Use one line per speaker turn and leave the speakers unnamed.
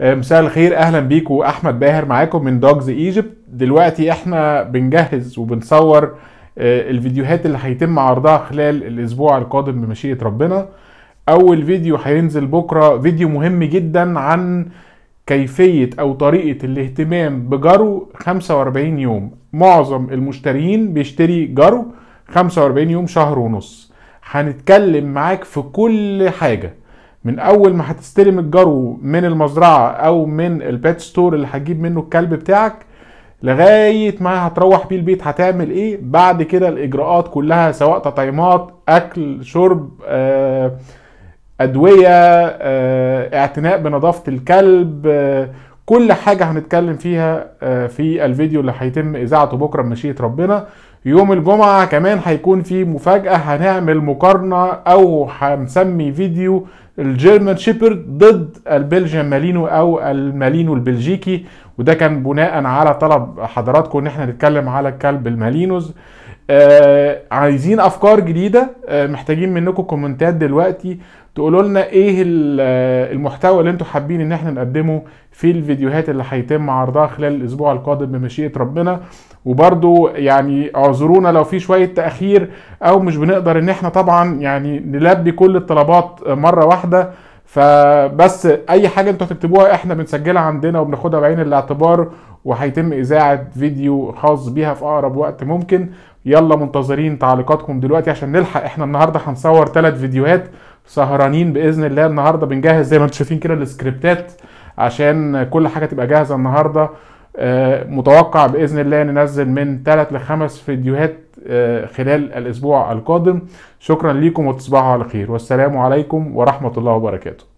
آه، مساء الخير اهلا بيكم احمد باهر معاكم من دوجز ايجيبت دلوقتي احنا بنجهز وبنصور آه، الفيديوهات اللي هيتم عرضها خلال الاسبوع القادم بمشيئه ربنا اول فيديو هينزل بكره فيديو مهم جدا عن كيفيه او طريقه الاهتمام بجرو 45 يوم معظم المشترين بيشتري جرو 45 يوم شهر ونص هنتكلم معاك في كل حاجه من اول ما هتستلم الجرو من المزرعه او من البيت ستور اللي هتجيب منه الكلب بتاعك لغايه ما هتروح بيه البيت هتعمل ايه بعد كده الاجراءات كلها سواء تطعيمات اكل شرب آه ادويه آه اعتناء بنظافه الكلب آه كل حاجه هنتكلم فيها آه، في الفيديو اللي هيتم اذاعته بكره بمشيئه ربنا يوم الجمعة كمان هيكون في مفاجأة هنعمل مقارنة أو هنسمي فيديو الجيرمان شيبرد ضد البلجيان مالينو أو المالينو البلجيكي وده كان بناء على طلب حضراتكم إن احنا نتكلم على الكلب المالينوز آه عايزين افكار جديده آه محتاجين منكم كومنتات دلوقتي تقولوا لنا ايه آه، المحتوى اللي انتم حابين ان احنا نقدمه في الفيديوهات اللي هيتم عرضها خلال الاسبوع القادم بمشيئه ربنا وبرده يعني اعذرونا لو في شويه تاخير او مش بنقدر ان احنا طبعا يعني نلبي كل الطلبات مره واحده فبس اي حاجه انتوا هتكتبوها احنا بنسجلها عندنا وبناخدها بعين الاعتبار وهيتم اذاعه فيديو خاص بيها في اقرب وقت ممكن يلا منتظرين تعليقاتكم دلوقتي عشان نلحق احنا النهارده هنصور ثلاث فيديوهات سهرانين باذن الله النهارده بنجهز زي ما انتم شايفين كده السكريبتات عشان كل حاجه تبقى جاهزه النهارده آه، متوقع باذن الله ننزل من ثلاث لخمس فيديوهات آه، خلال الأسبوع القادم شكرا ليكم وتصبحوا على خير والسلام عليكم ورحمة الله وبركاته